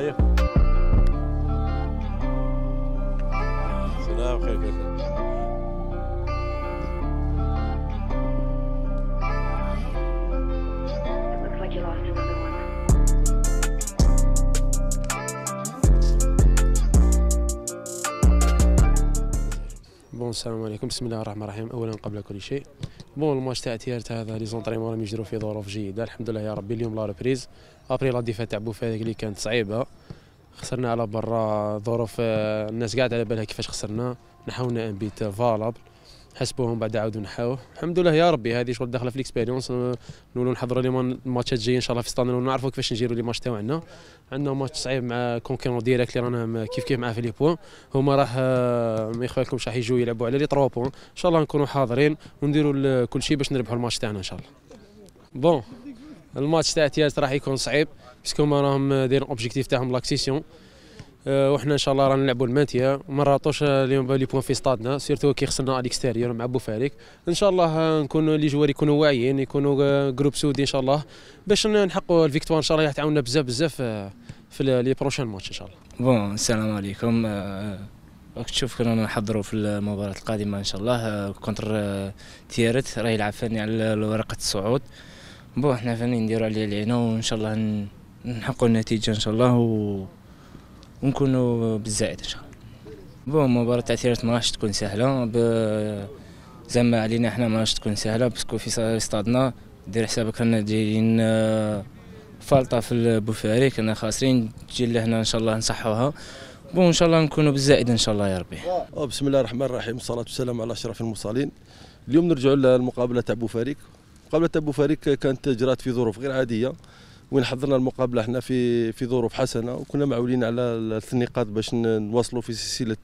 سلام خير بون السلام عليكم بسم الله الرحمن الرحيم اولا قبل كل شيء بون الماتش تاع تيرت هذا لي زونطريمون راهم يجرو في ظروف جيده الحمد لله يا ربي اليوم لا ريبريز ابري لا ديفا تاع بوفال اللي كانت صعيبه خسرنا على برا ظروف آه، الناس قاعده على بالها كيفاش خسرنا نحاولنا ان بيت فالابل حسبوهم بعد عاودوا نحاوه الحمد لله يا ربي هذه شغل داخله في ليكسبيريونس نولوا نحضروا لي الماتشات الجايه ان شاء الله في ستان ونعرفوا كيفاش نديروا لي ماتش تاعنا عندنا ماتش صعيب مع كونكيرون ديريكت اللي رانا كيف كيف معاه في لي بوان هما راح آه، ما يخفالكمش راح يجوا يلعبوا على لي 3 بوان ان شاء الله نكونوا حاضرين ونديروا كل شيء باش نربحوا الماتش تاعنا ان شاء الله بون الماتش تاع تياز راح يكون صعيب باسكو راهم دايرين اوبجيكتيف تاعهم لاكسيسيون آه، وحنا ان شاء الله رانا نلعبوا المانتيا وما راطوش آه، اليوم لي بوان في ستادنا سيرتو كي خسرنا اليكستيريور الاكستيريور مع بوفاليك ان شاء الله آه، نكونوا لي جوار يكونوا واعيين يكونوا جروب سودي ان شاء الله باش نحققوا الفيكتوار ان شاء الله تعاوننا بزاف بزاف في لي بروشان ماتش ان شاء الله بون السلام عليكم راك تشوف كنا نحضروا في المباراه القادمه ان شاء الله كونتر تيارت راه يلعب فاني على ورقه الصعود بون حنا فاني نديروا عليه العينه وان شاء الله نحققوا النتيجه ان شاء الله و ونكونوا بالزائد ان شاء الله بون مباراة تأثيرات ماش تكون سهلة ب زعما علينا احنا ماش تكون سهلة باسكو في استادنا دير حسابك رانا دايرين آه، فالطة في البوفاري كنا خاسرين تجي لهنا ان شاء الله نصحوها بون ان شاء الله نكونوا بالزائد ان شاء الله يا ربي آه، بسم الله الرحمن الرحيم والصلاة والسلام على اشرف المرسلين اليوم نرجعوا للمقابلة تاع بوفاريك مقابلة تاع بوفاريك كانت جرات في ظروف غير عادية وين حضرنا المقابله احنا في في ظروف حسنه وكنا معولين على الثلاث نقاط باش نواصلوا في سلسله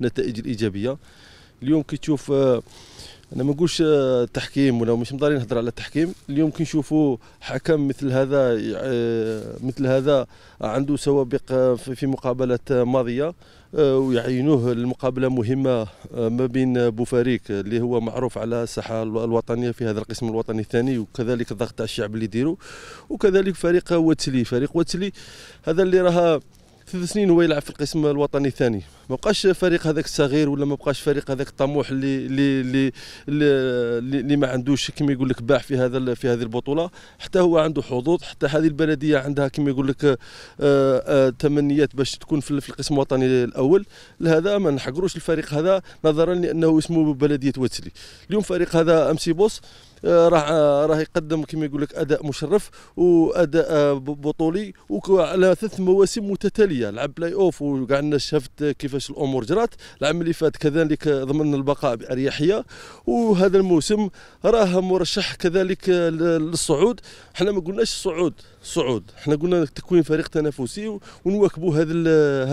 النتائج الايجابيه اليوم كي تشوف آه، انا ما نقولش آه، تحكيم ولا مش مضاري نهضر على التحكيم اليوم كي نشوفوا حكم مثل هذا آه، مثل هذا عنده سوابق في مقابلات ماضيه آه، ويعينوه المقابلة مهمة آه، ما بين بوفاريك اللي هو معروف على الساحة الوطنية في هذا القسم الوطني الثاني وكذلك الضغط تاع الشعب اللي يديرو وكذلك فريق وتلي فريق وتلي هذا اللي راها ثلاث سنين هو يلعب في القسم الوطني الثاني ما بقاش فريق هذاك الصغير ولا ما بقاش فريق هذاك الطموح اللي اللي اللي اللي ما عندوش كما يقول لك باع في هذا في هذه البطوله حتى هو عنده حظوظ حتى هذه البلديه عندها كما يقول لك تمنيات آه، آه، باش تكون في القسم الوطني الاول لهذا ما نحقروش الفريق هذا نظرا لانه اسمه بلديه وتسلي اليوم فريق هذا امسي بوس آه، راح راه يقدم كما يقول لك اداء مشرف واداء بطولي وعلى ثلاث مواسم متتاليه لعب بلاي اوف وكاع الناس شافت كيفاش كيفاش الامور جرات العام اللي فات كذلك ضمن البقاء باريحيه وهذا الموسم راه مرشح كذلك للصعود حنا ما قلناش صعود صعود حنا قلنا تكوين فريق تنافسي ونواكبوا هذا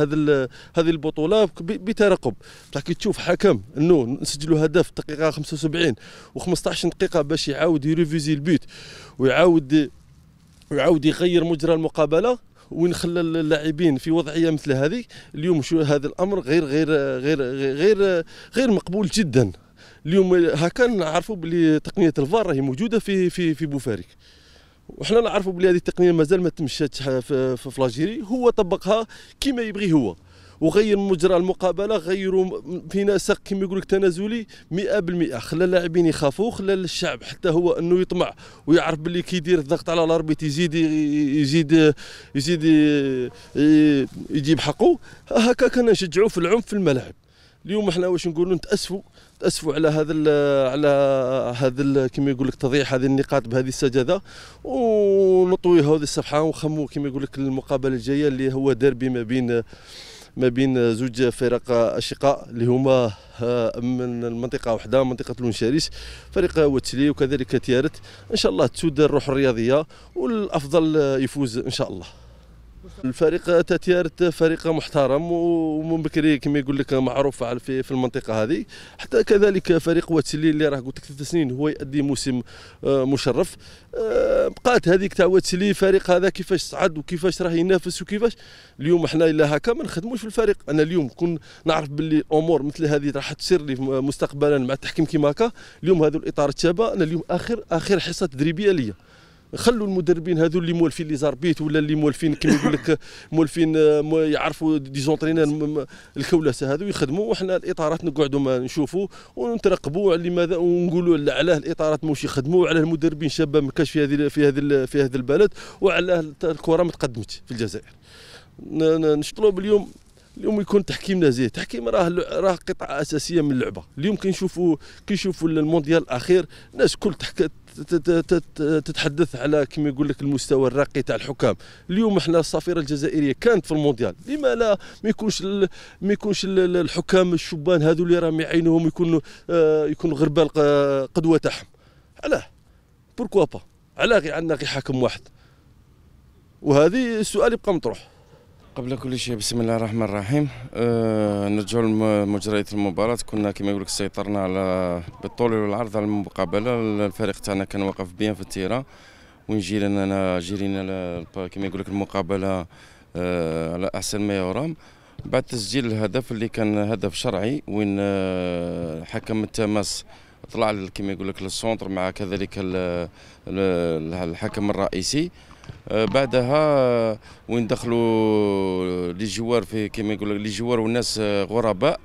هذا هذه البطوله بترقب بصح كي تشوف حكم انه نسجلوا هدف الدقيقه 75 و15 دقيقه باش يعاود يريفيزي البيت ويعاود ويعاود يغير مجرى المقابله وين خلى اللاعبين في وضعيه مثل هذه اليوم شو هذا الامر غير غير غير غير غير مقبول جدا اليوم هكا نعرفوا بلي تقنيه الفار هي موجوده في في في بوفارك وحنا نعرفوا بلي هذه التقنيه مازال ما تمشاتش في, في, في هو طبقها كما يبغي هو وغير مجرى المقابله غيروا في نسق كما يقول لك تنازلي 100% خلى اللاعبين يخافوا خلى الشعب حتى هو انه يطمع ويعرف باللي كيدير الضغط على الاربيت يزيد يزيد يزيد يجيب حقه هكا كنا نشجعوا في العنف في الملاعب اليوم احنا واش نقولوا نتاسفوا تاسفوا على هذا على هذا كما يقول لك تضييع هذه النقاط بهذه السجاده ونطوي هذه الصفحه ونخموا كما يقول لك المقابله الجايه اللي هو ديربي ما بين ما بين زوج فرق اشقاء اللي هما آه، من المنطقه وحده منطقه لونشاريس فريق وتلي وكذلك تيارت ان شاء الله تسود الروح الرياضيه والافضل يفوز ان شاء الله الفريق تاتيارت فريق محترم ومن بكري كما يقول لك معروف في المنطقه هذه حتى كذلك فريق واتسلي اللي راه قلت لك ثلاث سنين هو يؤدي موسم آه، مشرف آه، بقات هذيك تاع واتسلي فريق هذا كيفاش صعد وكيفاش راه ينافس وكيفاش اليوم احنا الا هكا ما نخدموش في الفريق انا اليوم كون نعرف باللي امور مثل هذه راح تصير لي مستقبلا مع التحكيم كيما هكا اليوم هذا الاطار التابع انا اليوم اخر اخر حصه تدريبيه ليا خلوا المدربين هذو اللي مولفين لي زاربيت ولا اللي مولفين كما يقول لك مولفين آه، يعرفوا دي زونترينان الكولاسه هذو يخدموا وحنا الاطارات نقعدوا نشوفوا ونترقبوا على لماذا ونقولوا علاه الاطارات ماهوش يخدموا وعلاه المدربين شابه ما كانش في هذه في هذه في هذا البلد وعلاه الكره ما تقدمتش في الجزائر نشطلوا باليوم اليوم يكون تحكيمنا زين تحكيم راه راه قطعه اساسيه من اللعبه اليوم كي نشوفوا كي نشوفوا المونديال الاخير الناس كل تحك... تتحدث على كما يقول لك المستوى الراقي تاع الحكام اليوم احنا الصفيره الجزائريه كانت في المونديال لما لا ما يكونش ال... ما يكونش الحكام الشبان هذو اللي راهم يعينهم يكونوا آه، يكونوا غربال قدوه تاعهم علاه بوركوا با علاه غير عندنا غير حاكم واحد وهذه السؤال يبقى مطروح قبل كل شيء بسم الله الرحمن الرحيم أه نرجعوا لمجريات المباراه كنا كما يقولك سيطرنا على بالطول والعرض على المقابله الفريق تاعنا كان واقف بيان في التيره وين جينا جرينا كما يقولك المقابله أه على احسن ما يرام بعد تسجيل الهدف اللي كان هدف شرعي وين آه، حكم التماس طلع كما يقولك للسونتر مع كذلك الحكم الرئيسي آه، بعدها آه، وين دخلوا آه، لي جوار في كما يقول لي جوار والناس غرباء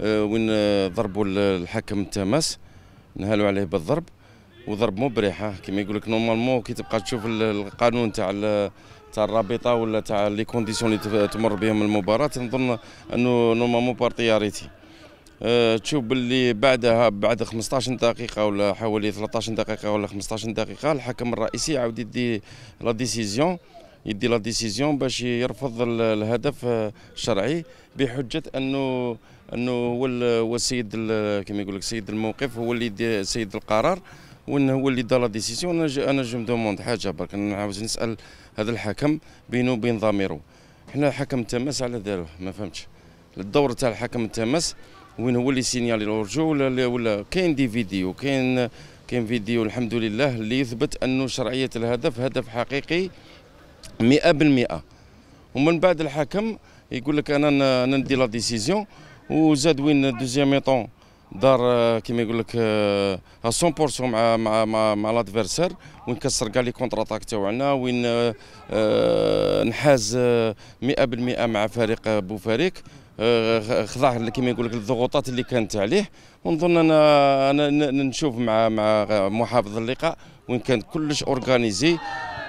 وين ضربوا الحكم التماس نهالوا عليه بالضرب وضرب مبرحه كما يقول لك نورمالمون كي تبقى تشوف القانون تاع تاع الرابطه ولا تاع لي كونديسيون اللي تمر بهم المباراه نظن انه نورمالمون بارتياريتي أه، تشوف باللي بعدها بعد 15 دقيقه ولا حوالي 13 دقيقه ولا 15 دقيقه الحكم الرئيسي يعاود يدي لا ديسيزيون يدي لا ديسيزيون باش يرفض الهدف أه، الشرعي بحجه انه انه هو هو السيد كما يقول لك سيد الموقف هو اللي سيد القرار وانه هو اللي دا لا ديسيزيون انا انا جو دوموند حاجه برك أنا عاوز نسال هذا الحكم بينه وبين ضميره حنا حكم تماس على ذلك ما فهمتش الدور تاع الحكم التماس وين هو اللي سينيالي لورجو ولا ولا كاين دي فيديو كاين كاين فيديو الحمد لله اللي يثبت انه شرعيه الهدف هدف حقيقي 100% ومن بعد الحكم يقول لك انا ندي لا ديسيزيون وزاد وين دوزيام ميطون دار آه، كيما يقول لك 100% آه، مع مع مع, مع لادفيرسير وين كسر كاع لي كونتراتاك تاعنا وين آه، نحاز 100% مع فريق بوفريك خضع كما يقول لك الضغوطات اللي كانت عليه ونظن انا انا نشوف مع مع محافظ اللقاء وين كان كلش اورغانيزي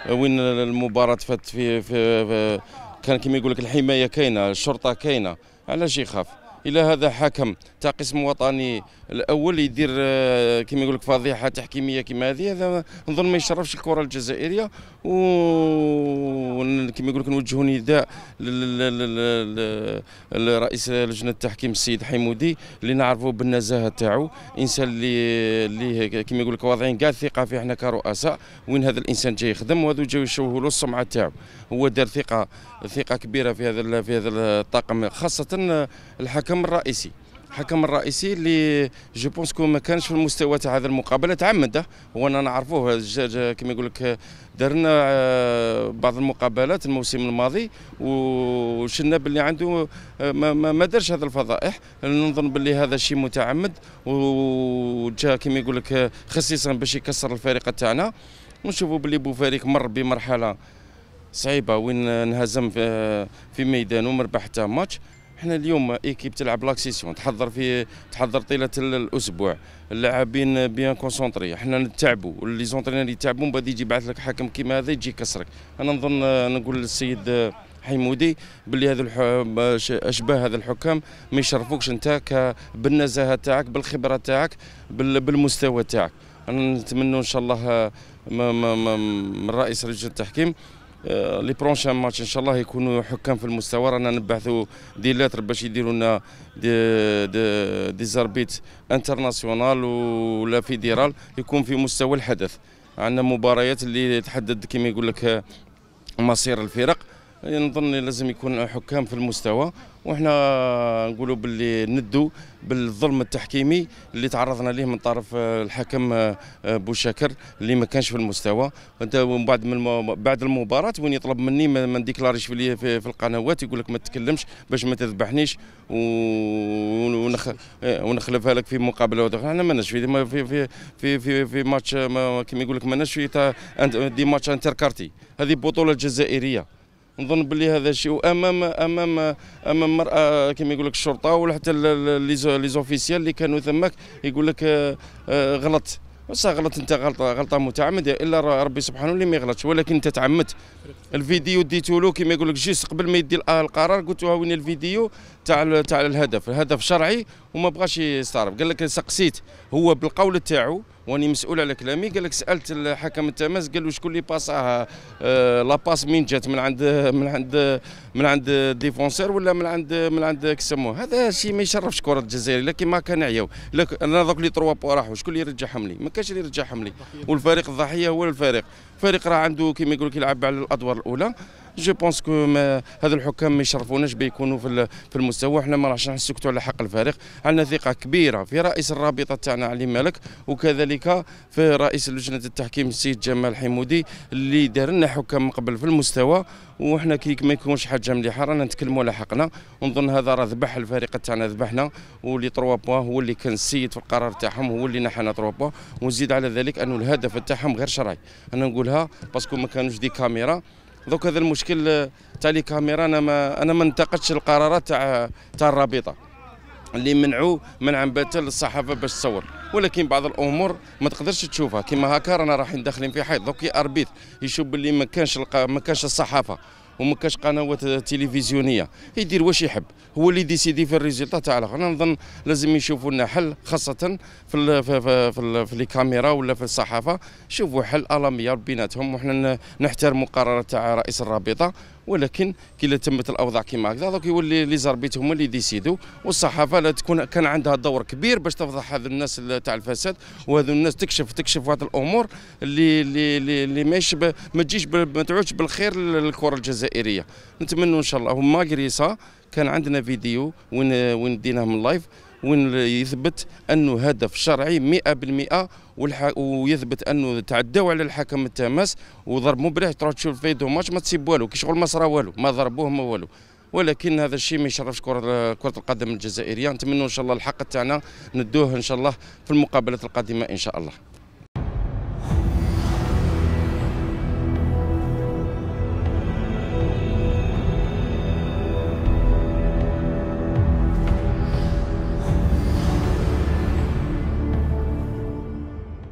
وين المباراه فات في, في, في كان كما يقول لك الحمايه كاينه الشرطه كاينه علاش يخاف الى هذا حكم تاع قسم وطني الاول يدير آه، كما يقول لك فضيحه تحكيميه كما هذه هذا نظن ما يشرفش الكره الجزائريه و كما يقول لك نوجهوا نداء لرئيس لجنه التحكيم السيد حمودي اللي نعرفوا بالنزاهه تاعو انسان اللي اللي كما يقول لك واضعين كاع الثقه فيه احنا كرؤساء وين هذا الانسان جاي يخدم وهذو جاو يشوهوا له السمعه تاعو هو دار ثقه ثقه كبيره في هذا في هذا الطاقم خاصه الحكم الحكم الرئيسي الحكم الرئيسي اللي جو بونس كو ما كانش في المستوى تاع هذه المقابله تعمد اه. هو انا نعرفوه كما يقول لك درنا اه، بعض المقابلات الموسم الماضي وشلنا باللي عنده اه، ما, ما دارش هذه الفضائح نظن باللي هذا شيء متعمد وجا كما يقول لك خصيصا باش يكسر الفريق تاعنا ونشوفوا باللي بوفاريك مر بمرحله صعيبه وين انهزم في ميدان ومربح حتى ماتش احنا اليوم ايكيب تلعب لاكسيسيون تحضر في تحضر طيله الاسبوع اللاعبين بيان كونسونطري احنا نتعبوا لي زونترينور يتعبوا من بعد يجي يبعث لك حكم كيما هذا يجي يكسرك انا نظن آه، نقول للسيد آه، حيمودي باللي هذا اشباه هذا الحكام ما يشرفوكش انت آه، بالنزاهه تاعك بالخبره تاعك بالمستوى تاعك نتمنوا ان شاء الله من رئيس لجنه التحكيم آه، لي برونشان ماتش ان شاء الله يكونوا حكام في المستوى رانا نبعثوا دي لاتر باش يديروا لنا دي دي, دي زاربيت انترناسيونال ولا فيديرال يكون في مستوى الحدث عندنا مباريات اللي تحدد كما يقول لك آه، مصير الفرق نظن لازم يكون حكام في المستوى وحنا نقولوا باللي ندوا بالظلم التحكيمي اللي تعرضنا ليه من طرف الحكم آه، بوشاكر اللي ما كانش في المستوى ومن بعد من بعد المباراه وين يطلب مني ما نديكلاريش في, في القنوات يقول لك ما تتكلمش باش ما تذبحنيش آه، ونخلفها لك في مقابله واخرى احنا ماناش في في في في في, في ماتش كما يقول لك ماناش في دي ماتش انتر كارتي هذه بطوله جزائريه نظن باللي هذا الشيء وامام امام امام مراه كما يقول لك الشرطه ولا حتى لي زوفيسيال اللي كانوا ثماك يقول لك آه، آه، غلط بصح غلط انت غلطه غلطه متعمده الا ربي سبحانه اللي ما يغلطش ولكن انت تعمدت الفيديو ديتو له كما يقول لك جيست قبل ما يدي القرار قلت له وين الفيديو تاع تاع الهدف الهدف شرعي وما بغاش يستعرف قال لك سقسيت هو بالقول تاعو واني مسؤول على كلامي قال لك سالت الحكم التماس قال له شكون اللي باساها آه، لا باس مين جات من عند من عند من عند ديفونسور ولا من عند من عند كسموه هذا شيء ما يشرفش كره الجزائر لكن ما كان عياو لك انا ذوك لي تروا بوا راحوا شكون اللي يرجعهم لي ما كانش اللي يرجعهم لي والفريق الضحيه هو الفريق الفريق راه عنده كيما يقول لك يلعب على الادوار الاولى جو بونس كو هذا الحكام ما يشرفوناش بيكونوا في في المستوى احنا ما راحش نسكتوا على حق الفريق عندنا ثقه كبيره في رئيس الرابطه تاعنا علي مالك وكذلك في رئيس لجنه التحكيم السيد جمال حمودي اللي دار لنا حكام من قبل في المستوى وحنا كي ما يكونش حاجه مليحه رانا نتكلموا على حقنا ونظن هذا راه ذبح الفريق تاعنا ذبحنا واللي 3 بوان هو اللي كان السيد في القرار تاعهم هو اللي نحنا 3 بوان ونزيد على ذلك انه الهدف تاعهم غير شرعي انا نقولها باسكو ما كانوش دي كاميرا دوك هذا المشكل تاع لي كاميرا انا ما انا ما انتقدش القرارات تاع تاع الرابطه اللي منعوا منعا باتا للصحافه باش تصور ولكن بعض الامور ما تقدرش تشوفها كما هكا رانا رايحين داخلين في حيط دوك اربيت يشوف اللي ما كانش ما كانش الصحافه وما كاش قنوات تلفزيونيه يدير واش يحب هو اللي ديسيدي في الريزلتا تاع انا نظن لازم يشوفوا لنا حل خاصه في الـ في الـ في, الـ في الكاميرا ولا في الصحافه شوفوا حل الامير بيناتهم وحنا نحترموا قرارات تاع رئيس الرابطه ولكن كي تمت الاوضاع كيما هكذا دوك يولي لي زاربيت هما اللي ديسيدو والصحافه لا تكون كان عندها دور كبير باش تفضح هذا الناس تاع الفساد وهذو الناس تكشف تكشف هذ الامور اللي اللي اللي ماشي ما تجيش ما تعودش بالخير للكره الجزائريه نتمنوا ان شاء الله هما كريسا كان عندنا فيديو وين وين ديناه من لايف وين يثبت انه هدف شرعي 100% ويثبت انه تعدوا على الحكم التماس وضرب مبرح تروح تشوف الفيديو ماتش ما تسيب والو كي شغل ما صرا والو ما ضربوه ما والو ولكن هذا الشيء ما يشرفش كره كره القدم الجزائريه نتمنوا ان شاء الله الحق تاعنا ندوه ان شاء الله في المقابله القادمه ان شاء الله